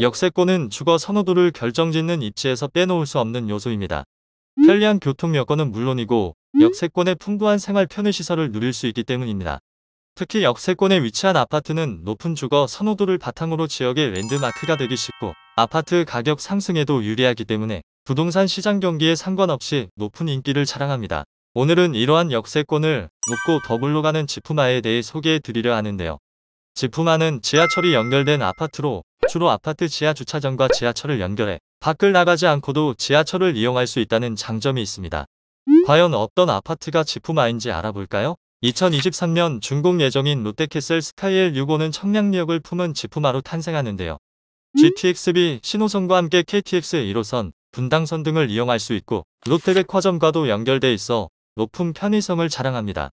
역세권은 주거 선호도를 결정짓는 입지에서 빼놓을 수 없는 요소입니다. 편리한 교통 여건은 물론이고 역세권의 풍부한 생활 편의시설을 누릴 수 있기 때문입니다. 특히 역세권에 위치한 아파트는 높은 주거 선호도를 바탕으로 지역의 랜드마크가 되기 쉽고 아파트 가격 상승에도 유리하기 때문에 부동산 시장 경기에 상관없이 높은 인기를 자랑합니다. 오늘은 이러한 역세권을 높고 더블로 가는 지품화에 대해 소개해 드리려 하는데요. 지품화는 지하철이 연결된 아파트로 주로 아파트 지하 주차장과 지하철을 연결해 밖을 나가지 않고도 지하철을 이용할 수 있다는 장점이 있습니다. 과연 어떤 아파트가 지푸마인지 알아볼까요? 2023년 준공 예정인 롯데캐슬 스카이엘 6호는 청량리역을 품은 지푸마로 탄생하는데요. GTX-B 신호선과 함께 KTX 1호선, 분당선 등을 이용할 수 있고 롯데백화점과도 연결돼 있어 높은 편의성을 자랑합니다.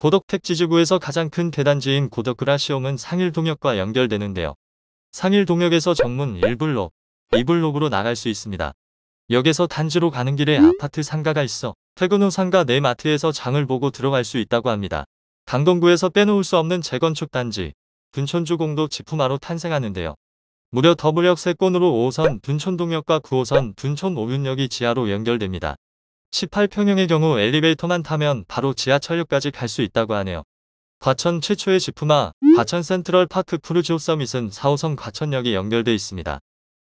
고덕택지지구에서 가장 큰 대단지인 고덕그라시움은 상일동역과 연결되는데요. 상일 동역에서 정문 1블록, 2블록으로 나갈 수 있습니다. 역에서 단지로 가는 길에 음? 아파트 상가가 있어 퇴근 후 상가 내 네 마트에서 장을 보고 들어갈 수 있다고 합니다. 강동구에서 빼놓을 수 없는 재건축 단지, 분촌주공도 지푸마로 탄생하는데요. 무려 더블역 3권으로 5호선 분촌동역과 9호선 분촌오윤역이 지하로 연결됩니다. 18평형의 경우 엘리베이터만 타면 바로 지하철역까지 갈 수 있다고 하네요. 과천 최초의 지푸마 과천 센트럴 파크 푸르지오 서밋은 4호선 과천역에 연결돼 있습니다.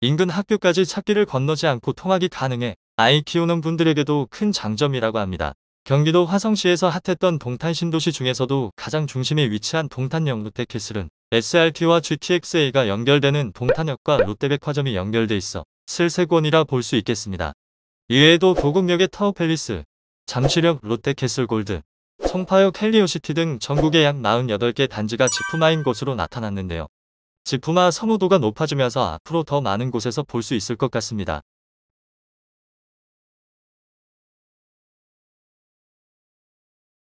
인근 학교까지 찾기를 건너지 않고 통학이 가능해 아이 키우는 분들에게도 큰 장점이라고 합니다. 경기도 화성시에서 핫했던 동탄 신도시 중에서도 가장 중심에 위치한 동탄역 롯데캐슬은 SRT와 GTXA가 연결되는 동탄역과 롯데백화점이 연결돼 있어 슬세권이라 볼 수 있겠습니다. 이외에도 도곡역의 타워팰리스, 잠실역 롯데캐슬 골드, 송파요 캘리오시티 등 전국의 약 48개 단지가 지푸마인 곳으로 나타났는데요. 지푸마 선호도가 높아지면서 앞으로 더 많은 곳에서 볼 수 있을 것 같습니다.